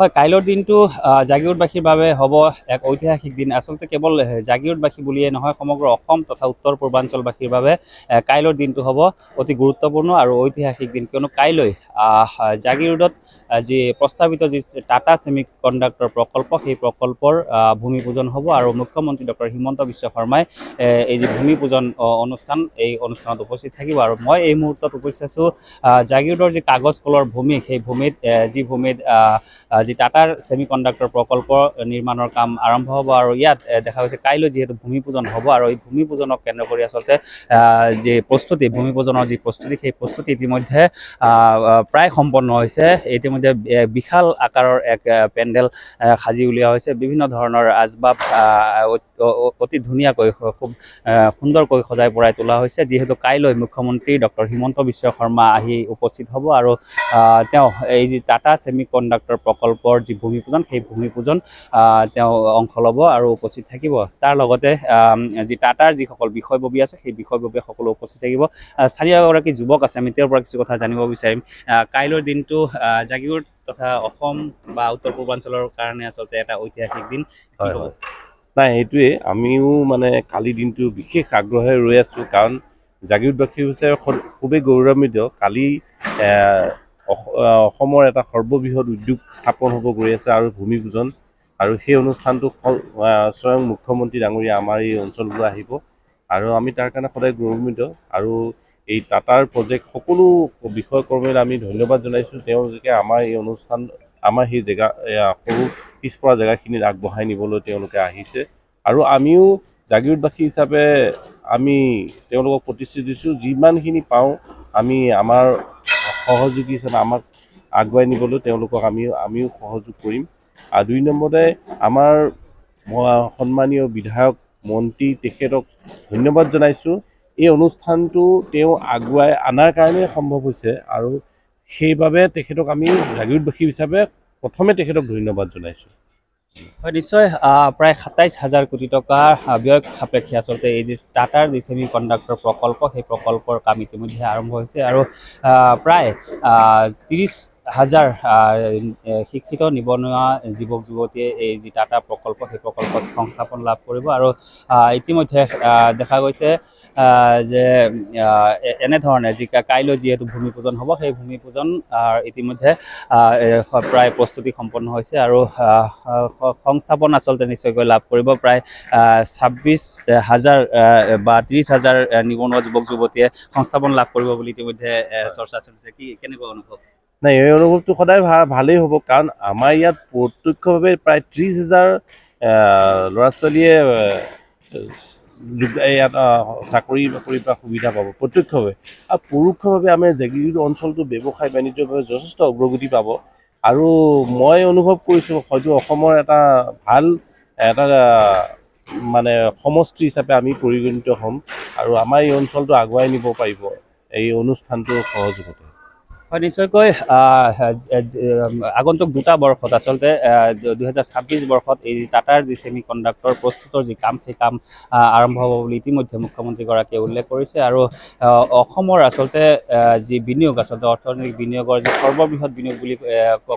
হয় কাইলৰ দিনটো জাগীৰোডবাসীৰ বাবে হ'ব এক ঐতিহাসিক দিন আচলতে কেৱল জাগীৰোডবাসী বুলিয়ে নহয় সমগ্ৰ অসম তথা উত্তৰ পূৰ্বাঞ্চলবাসীৰ বাবে কাইলৰ দিনটো হ'ব অতি গুৰুত্বপূৰ্ণ আৰু ঐতিহাসিক দিন কিয়নো কাইলৈ জাগীৰোডত যি প্ৰস্তাৱিত যি টাটা চেমি কণ্ডাক্টৰ প্ৰকল্প সেই প্ৰকল্পৰ ভূমি পূজন হ'ব আৰু মুখ্যমন্ত্ৰী ডক্টৰ হিমন্ত বিশ্ব শৰ্মাই এই যি ভূমি পূজন অনুষ্ঠান এই অনুষ্ঠানত উপস্থিত থাকিব আৰু মই এই মুহূৰ্তত উপস্থিত আছোঁ জাগীৰোডৰ যি কাগজ কলৰ ভূমি সেই ভূমিত যি ভূমিত যি টাটাৰ ছেমি কণ্ডাক্টৰ প্ৰকল্প নিৰ্মাণৰ কাম আৰম্ভ হ'ব আৰু ইয়াত দেখা গৈছে কাইলৈ যিহেতু ভূমি পূজন হ'ব আৰু এই ভূমি পূজনক কেন্দ্ৰ কৰি আচলতে যি প্ৰস্তুতি ভূমি পূজনৰ যি প্ৰস্তুতি সেই প্ৰস্তুতি ইতিমধ্যে প্ৰায় সম্পন্ন হৈছে ইতিমধ্যে বিশাল আকাৰৰ এক পেণ্ডেল সাজি উলিওৱা হৈছে বিভিন্ন ধৰণৰ আচবাব অতি ধুনীয়াকৈ খুব সুন্দৰকৈ সজাই পৰাই তোলা হৈছে যিহেতু কাইলৈ মুখ্যমন্ত্ৰী ডক্টৰ হিমন্ত বিশ্ব শৰ্মা আহি উপস্থিত হ'ব আৰু তেওঁ এই যি টাটা ছেমি কণ্ডাক্টৰ প্ৰকল্প স্বৰূপৰ যে ভূমি পূজন সেই ভূমি পূজন তেওঁ অংশ লব আৰু উপস্থিত থাকিব। তাৰ লগতে যি টাটার যিসকল বিষয়ববী আছে সেই বিষয়ববী সকল উপস্থিত থাকিব। স্থানীয় এগারী যুবক আছে আমি তেওঁৰ পৰা কিছু কথা জানিব বিচাৰিম কাইলৈৰ দিনটো জাগীৰ তথা অসম বা উত্তৰ পূৰ্বাঞ্চলৰ কাৰণে আচলতে এটা ঐতিহাসিক দিন নাই এইটাই আমিও মানে কালি দিনটো বিশেষ আগ্রহে ৰৈ আছোঁ কাৰণ জাগীৰবাসী হৈছে খুবেই গৌৰৱান্বিত কালি অসমৰ এটা সৰ্ববৃহৎ উদ্যোগ স্থাপন হ'ব গৈ আছে আৰু ভূমি পূজন আৰু সেই অনুষ্ঠানটো স্বয়ং মুখ্যমন্ত্ৰী ডাঙৰীয়া আমাৰ এই অঞ্চললৈ আহিব আৰু আমি তাৰ কাৰণে সদায় গৌৰৱান্বিত আৰু এই টাটাৰ প্ৰজেক্ট সকলো বিষয়কৰ্মীলৈ আমি ধন্যবাদ জনাইছোঁ তেওঁলোকে আমাৰ এই অনুষ্ঠান আমাৰ সেই জেগা সৰু পিছপৰা জেগাখিনিত আগবঢ়াই নিবলৈ তেওঁলোকে আহিছে আৰু আমিও জাগীৰোদবাসী হিচাপে আমি তেওঁলোকক প্ৰতিশ্ৰুতি দিছোঁ যিমানখিনি পাওঁ আমি আমাৰ সহযোগী হিচাপে আমাক আগুৱাই নিবলৈ তেওঁলোকক আমি আমিও সহযোগ কৰিম আৰু দুই নম্বৰতে আমাৰ সন্মানীয় বিধায়ক মন্ত্ৰী তেখেতক ধন্যবাদ জনাইছোঁ এই অনুষ্ঠানটো তেওঁ আগুৱাই অনাৰ কাৰণেই সম্ভৱ হৈছে আৰু সেইবাবে তেখেতক আমি ৰাগীদোষী হিচাপে প্ৰথমে তেখেতক ধন্যবাদ জনাইছোঁ হয় নিশ্চয় প্ৰায় সাতাইছ হাজাৰ কোটি টকাৰ ব্যয় সাপেক্ষে আচলতে এই যি টাটাৰ যি চেমি কণ্ডাক্টৰ প্ৰকল্প সেই প্ৰকল্পৰ কাম ইতিমধ্যে আৰম্ভ হৈছে আৰু প্ৰায় ত্ৰিছ হাজাৰ শিক্ষিত নিবনুৱা যুৱক যুৱতীয়ে এই যি টাটা প্ৰকল্প সেই প্ৰকল্পত সংস্থাপন লাভ কৰিব আৰু ইতিমধ্যে দেখা গৈছে যে এনেধৰণে যি কাইলৈ যিহেতু ভূমি পূজন হ'ব সেই ভূমি পূজন ইতিমধ্যে প্ৰায় প্ৰস্তুতি সম্পন্ন হৈছে আৰু সংস্থাপন আচলতে নিশ্চয়কৈ লাভ কৰিব প্ৰায় ছাব্বিছ হাজাৰ বা ত্ৰিছ হাজাৰ নিবনুৱা যুৱক যুৱতীয়ে সংস্থাপন লাভ কৰিব বুলি ইতিমধ্যে চৰ্চা চলিছে কি কেনেকুৱা অনুভৱ নাই এই অনুভৱটো সদায় ভা ভালেই হ'ব কাৰণ আমাৰ ইয়াত প্ৰত্যক্ষভাৱে প্ৰায় ত্ৰিছ হাজাৰ ল'ৰা ছোৱালীয়ে ইয়াত চাকৰি বাকৰি পৰা সুবিধা পাব প্ৰত্যক্ষভাৱে আৰু পৰোক্ষভাৱে আমি জেগিৰ অঞ্চলটো ব্যৱসায় বাণিজ্যভাৱে যথেষ্ট অগ্ৰগতি পাব আৰু মই অনুভৱ কৰিছোঁ হয়তো অসমৰ এটা ভাল এটা মানে সমষ্টি হিচাপে আমি পৰিগণিত হ'ম আৰু আমাৰ এই অঞ্চলটো আগুৱাই নিব পাৰিব এই অনুষ্ঠানটোৰ সহযোগতে হয় নিশ্চয়কৈ আগন্তুক দুটা বৰ্ষত আচলতে দুহেজাৰ ছাব্বিছ বৰ্ষত এই টাটাৰ যি চেমি কণ্ডাক্টৰ প্ৰস্তুতৰ যি কাম সেই কাম আৰম্ভ হ'ব বুলি ইতিমধ্যে মুখ্যমন্ত্ৰীগৰাকীয়ে উল্লেখ কৰিছে আৰু অসমৰ আচলতে যি বিনিয়োগ আচলতে অৰ্থনৈতিক বিনিয়োগৰ যি সৰ্ববৃহৎ বিনিয়োগ বুলি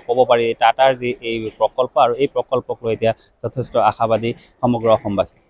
ক'ব পাৰি টাটাৰ যি এই প্ৰকল্প আৰু এই প্ৰকল্পক লৈ এতিয়া যথেষ্ট আশাবাদী সমগ্ৰ অসমবাসী